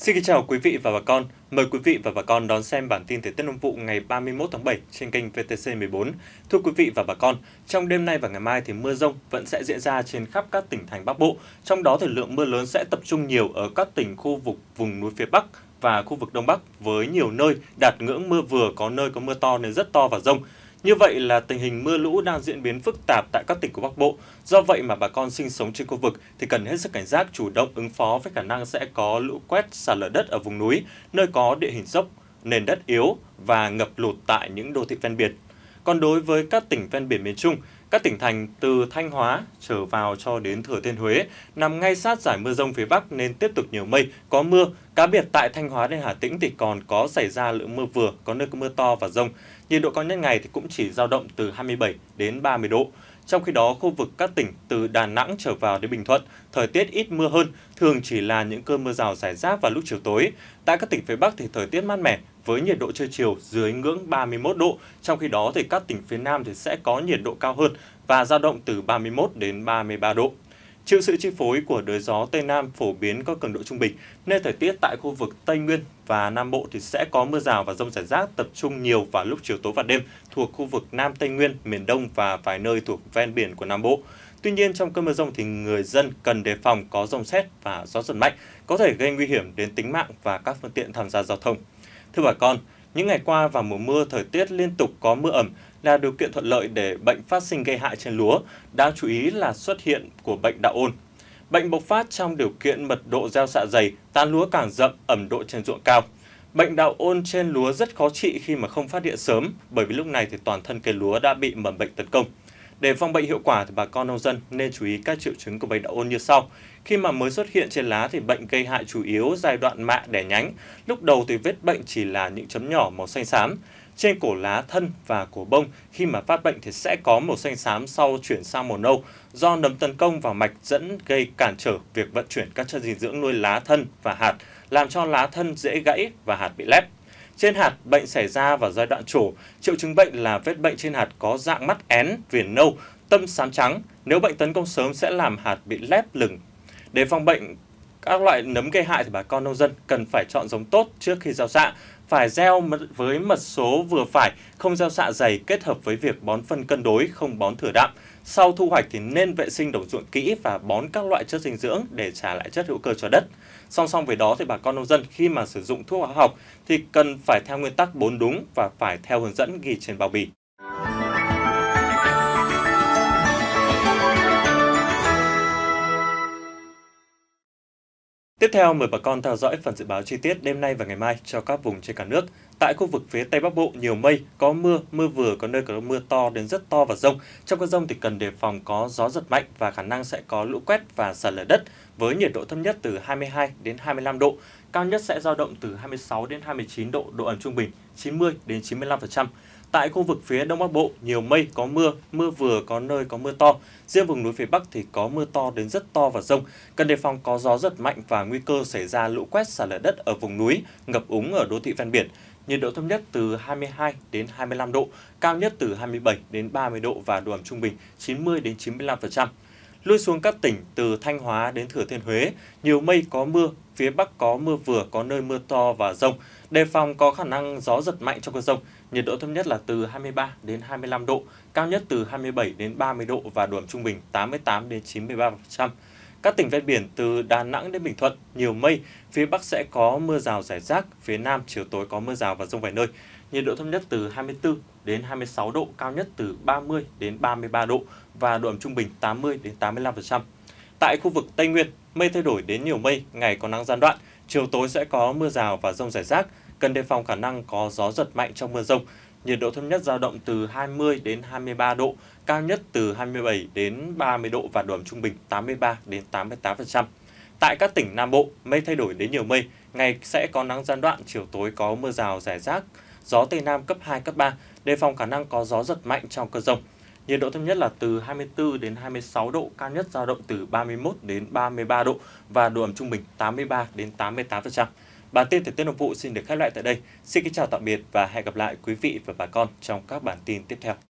Xin kính chào quý vị và bà con. Mời quý vị và bà con đón xem bản tin thời tiết nông vụ ngày 31 tháng 7 trên kênh VTC14. Thưa quý vị và bà con, trong đêm nay và ngày mai thì mưa rông vẫn sẽ diễn ra trên khắp các tỉnh thành Bắc Bộ. Trong đó thì lượng mưa lớn sẽ tập trung nhiều ở các tỉnh khu vực vùng núi phía Bắc và khu vực Đông Bắc với nhiều nơi đạt ngưỡng mưa vừa có nơi có mưa to đến rất to và rông. Như vậy là tình hình mưa lũ đang diễn biến phức tạp tại các tỉnh của Bắc Bộ. Do vậy mà bà con sinh sống trên khu vực thì cần hết sức cảnh giác chủ động ứng phó với khả năng sẽ có lũ quét sạt lở đất ở vùng núi, nơi có địa hình dốc, nền đất yếu và ngập lụt tại những đô thị ven biển. Còn đối với các tỉnh ven biển miền Trung, các tỉnh thành từ Thanh Hóa trở vào cho đến Thừa Thiên Huế nằm ngay sát giải mưa rông phía Bắc nên tiếp tục nhiều mây, có mưa. Cá biệt tại Thanh Hóa đến Hà Tĩnh thì còn có xảy ra lượng mưa vừa, có nơi có mưa to và rông. Nhiệt độ cao nhất ngày thì cũng chỉ dao động từ 27 đến 30 độ. Trong khi đó, khu vực các tỉnh từ Đà Nẵng trở vào đến Bình Thuận, thời tiết ít mưa hơn, thường chỉ là những cơn mưa rào rải rác vào lúc chiều tối. Tại các tỉnh phía Bắc thì thời tiết mát mẻ với nhiệt độ trưa chiều dưới ngưỡng 31 độ, trong khi đó thì các tỉnh phía Nam thì sẽ có nhiệt độ cao hơn và dao động từ 31 đến 33 độ. Chịu sự chi phối của đới gió Tây Nam phổ biến có cường độ trung bình, nên thời tiết tại khu vực Tây Nguyên và Nam Bộ thì sẽ có mưa rào và rông rải rác tập trung nhiều vào lúc chiều tối và đêm thuộc khu vực Nam Tây Nguyên, miền Đông và vài nơi thuộc ven biển của Nam Bộ. Tuy nhiên trong cơn mưa rông thì người dân cần đề phòng có rông xét và gió giật mạnh có thể gây nguy hiểm đến tính mạng và các phương tiện tham gia giao thông. Thưa bà con, những ngày qua vào mùa mưa thời tiết liên tục có mưa ẩm là điều kiện thuận lợi để bệnh phát sinh gây hại trên lúa, đáng chú ý là xuất hiện của bệnh đạo ôn. Bệnh bộc phát trong điều kiện mật độ gieo xạ dày, tán lúa càng rậm, ẩm độ trên ruộng cao. Bệnh đạo ôn trên lúa rất khó trị khi mà không phát hiện sớm, bởi vì lúc này thì toàn thân cây lúa đã bị mầm bệnh tấn công. Để phòng bệnh hiệu quả thì bà con nông dân nên chú ý các triệu chứng của bệnh đạo ôn như sau. Khi mà mới xuất hiện trên lá thì bệnh gây hại chủ yếu giai đoạn mạ đẻ nhánh. Lúc đầu thì vết bệnh chỉ là những chấm nhỏ màu xanh xám trên cổ lá thân và cổ bông khi mà phát bệnh thì sẽ có màu xanh xám sau chuyển sang màu nâu do nấm tấn công vào mạch dẫn gây cản trở việc vận chuyển các chất dinh dưỡng nuôi lá thân và hạt, làm cho lá thân dễ gãy và hạt bị lép. Trên hạt, bệnh xảy ra vào giai đoạn trổ. Triệu chứng bệnh là vết bệnh trên hạt có dạng mắt én, viền nâu, tâm sám trắng. Nếu bệnh tấn công sớm sẽ làm hạt bị lép lửng. Để phòng bệnh các loại nấm gây hại thì bà con nông dân cần phải chọn giống tốt trước khi gieo xạ phải gieo với mật số vừa phải, không gieo xạ dày kết hợp với việc bón phân cân đối, không bón thừa đạm. Sau thu hoạch thì nên vệ sinh đồng ruộng kỹ và bón các loại chất dinh dưỡng để trả lại chất hữu cơ cho đất. Song song với đó thì bà con nông dân khi mà sử dụng thuốc hóa học thì cần phải theo nguyên tắc bốn đúng và phải theo hướng dẫn ghi trên bao bì. Tiếp theo mời bà con theo dõi phần dự báo chi tiết đêm nay và ngày mai cho các vùng trên cả nước. Tại khu vực phía Tây Bắc Bộ nhiều mây, có mưa, mưa vừa có nơi có mưa to đến rất to và rông. Trong cơn rông thì cần đề phòng có gió giật mạnh và khả năng sẽ có lũ quét và sạt lở đất với nhiệt độ thấp nhất từ 22 đến 25 độ, cao nhất sẽ dao động từ 26 đến 29 độ, độ ẩm trung bình 90 đến 95%. Tại khu vực phía Đông Bắc Bộ, nhiều mây, có mưa, mưa vừa có nơi có mưa to. Riêng vùng núi phía Bắc thì có mưa to đến rất to và rông. Cần đề phòng có gió giật mạnh và nguy cơ xảy ra lũ quét sạt lở đất ở vùng núi, ngập úng ở đô thị ven biển. Nhiệt độ thấp nhất từ 22 đến 25 độ, cao nhất từ 27 đến 30 độ và độ ẩm trung bình 90 đến 95% lui xuống các tỉnh từ Thanh Hóa đến Thừa Thiên Huế, nhiều mây có mưa, phía Bắc có mưa vừa, có nơi mưa to và rông. Đề phòng có khả năng gió giật mạnh trong cơn rông nhiệt độ thấp nhất là từ 23 đến 25 độ, cao nhất từ 27 đến 30 độ và độ ẩm trung bình 88 đến 93%. Các tỉnh ven biển từ Đà Nẵng đến Bình Thuận nhiều mây, phía Bắc sẽ có mưa rào rải rác, phía Nam chiều tối có mưa rào và rông vài nơi. Nhiệt độ thấp nhất từ 24 đến 26 độ, cao nhất từ 30 đến 33 độ và độ ẩm trung bình 80 đến 85%. Tại khu vực Tây Nguyên, mây thay đổi đến nhiều mây, ngày có nắng gián đoạn, chiều tối sẽ có mưa rào và rông rải rác, cần đề phòng khả năng có gió giật mạnh trong mưa rông. Nhiệt độ thấp nhất dao động từ 20 đến 23 độ, cao nhất từ 27 đến 30 độ và độ ẩm trung bình 83 đến 88%. Tại các tỉnh Nam Bộ, mây thay đổi đến nhiều mây, ngày sẽ có nắng gián đoạn, chiều tối có mưa rào rải rác, gió Tây Nam cấp 2, cấp 3, đề phòng khả năng có gió giật mạnh trong cơn rông. Nhiệt độ thấp nhất là từ 24 đến 26 độ, cao nhất dao động từ 31 đến 33 độ và độ ẩm trung bình 83 đến 88%. Bản tin thực tế nội vụ xin được khép lại tại đây. Xin kính chào tạm biệt và hẹn gặp lại quý vị và bà con trong các bản tin tiếp theo.